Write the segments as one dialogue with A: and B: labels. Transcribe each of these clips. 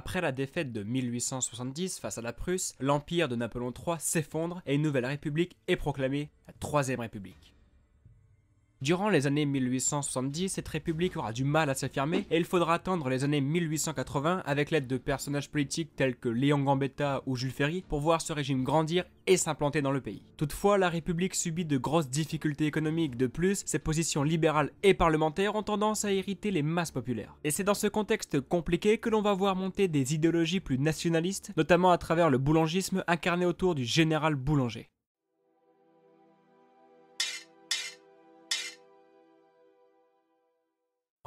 A: Après la défaite de 1870 face à la Prusse, l'empire de Napoléon III s'effondre et une nouvelle république est proclamée, la Troisième République. Durant les années 1870, cette république aura du mal à s'affirmer et il faudra attendre les années 1880 avec l'aide de personnages politiques tels que Léon Gambetta ou Jules Ferry pour voir ce régime grandir et s'implanter dans le pays. Toutefois, la République subit de grosses difficultés économiques. De plus, ses positions libérales et parlementaires ont tendance à irriter les masses populaires. Et c'est dans ce contexte compliqué que l'on va voir monter des idéologies plus nationalistes, notamment à travers le boulangisme incarné autour du général Boulanger.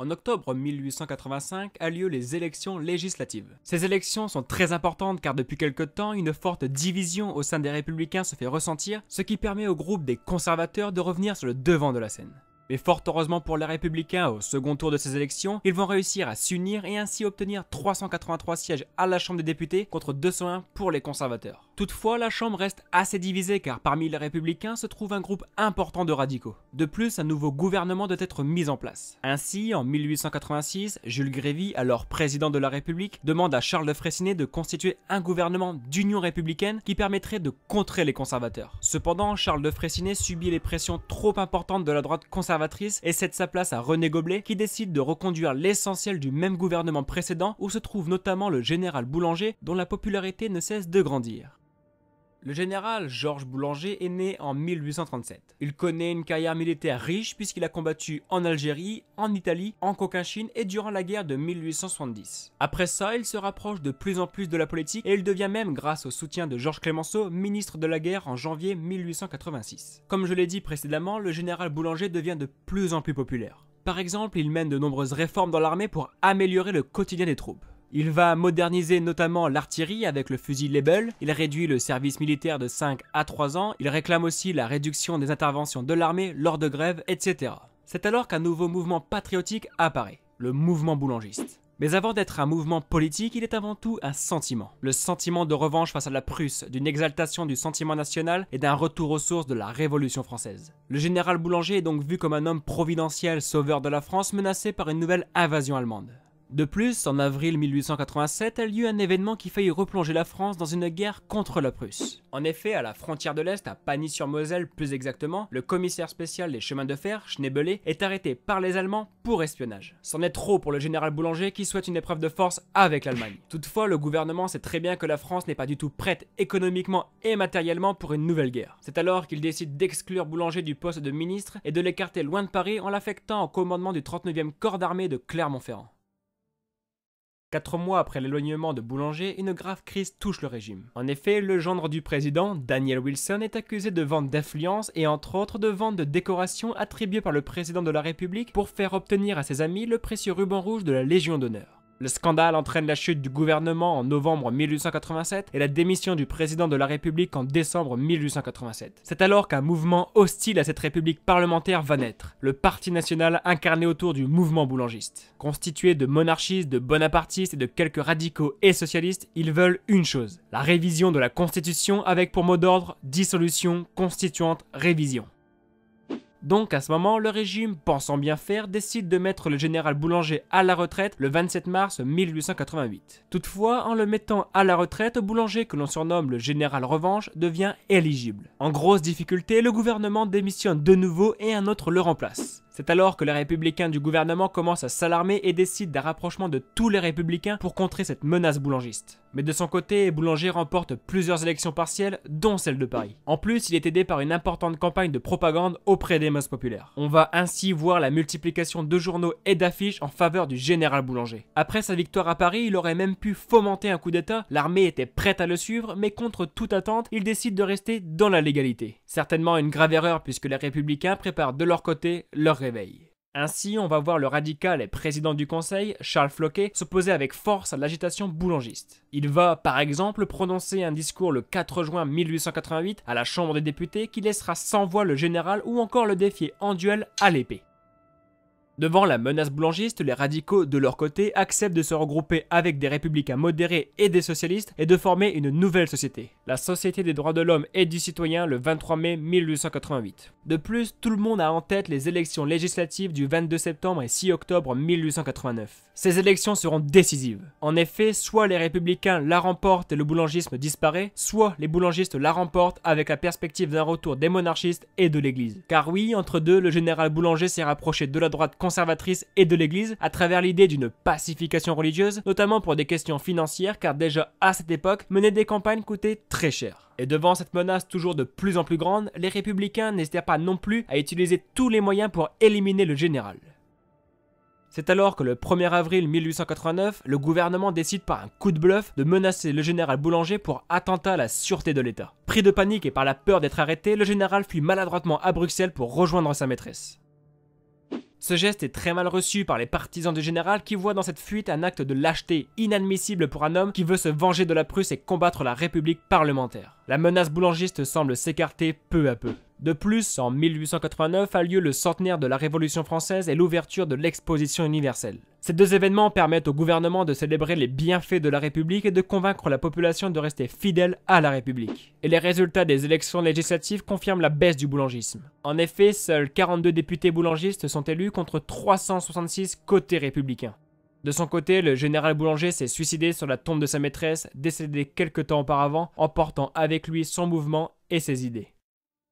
A: en octobre 1885 a lieu les élections législatives. Ces élections sont très importantes car depuis quelque temps, une forte division au sein des républicains se fait ressentir, ce qui permet au groupe des conservateurs de revenir sur le devant de la scène. Mais fort heureusement pour les républicains, au second tour de ces élections, ils vont réussir à s'unir et ainsi obtenir 383 sièges à la Chambre des députés contre 201 pour les conservateurs. Toutefois, la Chambre reste assez divisée car parmi les républicains se trouve un groupe important de radicaux. De plus, un nouveau gouvernement doit être mis en place. Ainsi, en 1886, Jules Grévy, alors président de la République, demande à Charles de Freycinet de constituer un gouvernement d'union républicaine qui permettrait de contrer les conservateurs. Cependant, Charles de Freycinet subit les pressions trop importantes de la droite conservatrice et cède sa place à René Goblet qui décide de reconduire l'essentiel du même gouvernement précédent où se trouve notamment le général Boulanger dont la popularité ne cesse de grandir. Le général Georges Boulanger est né en 1837. Il connaît une carrière militaire riche puisqu'il a combattu en Algérie, en Italie, en Coquinchine et durant la guerre de 1870. Après ça, il se rapproche de plus en plus de la politique et il devient même, grâce au soutien de Georges Clemenceau, ministre de la guerre en janvier 1886. Comme je l'ai dit précédemment, le général Boulanger devient de plus en plus populaire. Par exemple, il mène de nombreuses réformes dans l'armée pour améliorer le quotidien des troupes. Il va moderniser notamment l'artillerie avec le fusil Lebel, il réduit le service militaire de 5 à 3 ans, il réclame aussi la réduction des interventions de l'armée lors de grèves, etc. C'est alors qu'un nouveau mouvement patriotique apparaît, le mouvement boulangiste. Mais avant d'être un mouvement politique, il est avant tout un sentiment. Le sentiment de revanche face à la Prusse, d'une exaltation du sentiment national et d'un retour aux sources de la Révolution française. Le général Boulanger est donc vu comme un homme providentiel sauveur de la France menacé par une nouvelle invasion allemande. De plus, en avril 1887 a lieu un événement qui faillit replonger la France dans une guerre contre la Prusse. En effet, à la frontière de l'Est, à Pagny-sur-Moselle plus exactement, le commissaire spécial des chemins de fer, Schneebelet, est arrêté par les Allemands pour espionnage. C'en est trop pour le général Boulanger qui souhaite une épreuve de force avec l'Allemagne. Toutefois, le gouvernement sait très bien que la France n'est pas du tout prête économiquement et matériellement pour une nouvelle guerre. C'est alors qu'il décide d'exclure Boulanger du poste de ministre et de l'écarter loin de Paris en l'affectant au commandement du 39e corps d'armée de Clermont-Ferrand. Quatre mois après l'éloignement de Boulanger, une grave crise touche le régime. En effet, le gendre du président, Daniel Wilson, est accusé de vente d'affluence et entre autres de vente de décorations attribuées par le président de la République pour faire obtenir à ses amis le précieux ruban rouge de la Légion d'honneur. Le scandale entraîne la chute du gouvernement en novembre 1887 et la démission du président de la République en décembre 1887. C'est alors qu'un mouvement hostile à cette République parlementaire va naître, le Parti national incarné autour du mouvement boulangiste. Constitué de monarchistes, de bonapartistes et de quelques radicaux et socialistes, ils veulent une chose, la révision de la Constitution avec pour mot d'ordre dissolution, constituante, révision. Donc à ce moment, le régime, pensant bien faire, décide de mettre le général Boulanger à la retraite le 27 mars 1888. Toutefois, en le mettant à la retraite, Boulanger, que l'on surnomme le général Revanche, devient éligible. En grosse difficulté, le gouvernement démissionne de nouveau et un autre le remplace. C'est alors que les républicains du gouvernement commencent à s'alarmer et décident d'un rapprochement de tous les républicains pour contrer cette menace boulangiste. Mais de son côté, Boulanger remporte plusieurs élections partielles, dont celle de Paris. En plus, il est aidé par une importante campagne de propagande auprès des masses populaires. On va ainsi voir la multiplication de journaux et d'affiches en faveur du général Boulanger. Après sa victoire à Paris, il aurait même pu fomenter un coup d'état, l'armée était prête à le suivre, mais contre toute attente, il décide de rester dans la légalité. Certainement une grave erreur puisque les républicains préparent de leur côté leur ainsi, on va voir le radical et président du conseil, Charles Floquet, s'opposer avec force à l'agitation boulangiste. Il va, par exemple, prononcer un discours le 4 juin 1888 à la Chambre des députés qui laissera sans voix le général ou encore le défier en duel à l'épée. Devant la menace boulangiste, les radicaux de leur côté acceptent de se regrouper avec des républicains modérés et des socialistes et de former une nouvelle société, la Société des droits de l'homme et du citoyen le 23 mai 1888. De plus, tout le monde a en tête les élections législatives du 22 septembre et 6 octobre 1889. Ces élections seront décisives. En effet, soit les républicains la remportent et le boulangisme disparaît, soit les boulangistes la remportent avec la perspective d'un retour des monarchistes et de l'Église. Car oui, entre deux, le général Boulanger s'est rapproché de la droite conservatrice et de l'Église à travers l'idée d'une pacification religieuse, notamment pour des questions financières car déjà à cette époque, mener des campagnes coûtait très cher. Et devant cette menace toujours de plus en plus grande, les républicains n'hésitèrent pas non plus à utiliser tous les moyens pour éliminer le général. C'est alors que le 1er avril 1889, le gouvernement décide par un coup de bluff de menacer le général Boulanger pour attentat à la sûreté de l'État. Pris de panique et par la peur d'être arrêté, le général fuit maladroitement à Bruxelles pour rejoindre sa maîtresse. Ce geste est très mal reçu par les partisans du général qui voient dans cette fuite un acte de lâcheté inadmissible pour un homme qui veut se venger de la Prusse et combattre la République parlementaire. La menace boulangiste semble s'écarter peu à peu. De plus, en 1889 a lieu le centenaire de la Révolution française et l'ouverture de l'exposition universelle. Ces deux événements permettent au gouvernement de célébrer les bienfaits de la République et de convaincre la population de rester fidèle à la République. Et les résultats des élections législatives confirment la baisse du boulangisme. En effet, seuls 42 députés boulangistes sont élus contre 366 côté républicains. De son côté, le général Boulanger s'est suicidé sur la tombe de sa maîtresse, décédée quelque temps auparavant, emportant avec lui son mouvement et ses idées.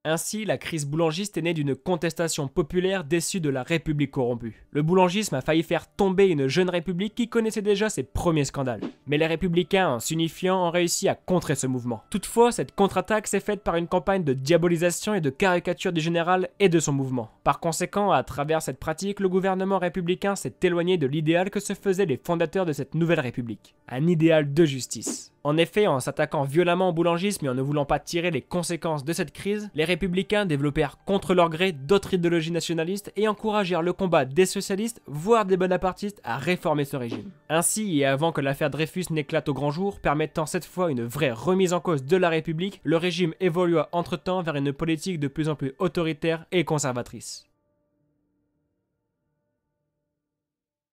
A: Ainsi, la crise boulangiste est née d'une contestation populaire déçue de la République corrompue. Le boulangisme a failli faire tomber une jeune République qui connaissait déjà ses premiers scandales. Mais les républicains, en s'unifiant, ont réussi à contrer ce mouvement. Toutefois, cette contre-attaque s'est faite par une campagne de diabolisation et de caricature du général et de son mouvement. Par conséquent, à travers cette pratique, le gouvernement républicain s'est éloigné de l'idéal que se faisaient les fondateurs de cette nouvelle République. Un idéal de justice. En effet, en s'attaquant violemment au boulangisme et en ne voulant pas tirer les conséquences de cette crise, les républicains développèrent contre leur gré d'autres idéologies nationalistes et encouragèrent le combat des socialistes, voire des bonapartistes, à réformer ce régime. Ainsi, et avant que l'affaire Dreyfus n'éclate au grand jour, permettant cette fois une vraie remise en cause de la République, le régime évolua entre-temps vers une politique de plus en plus autoritaire et conservatrice.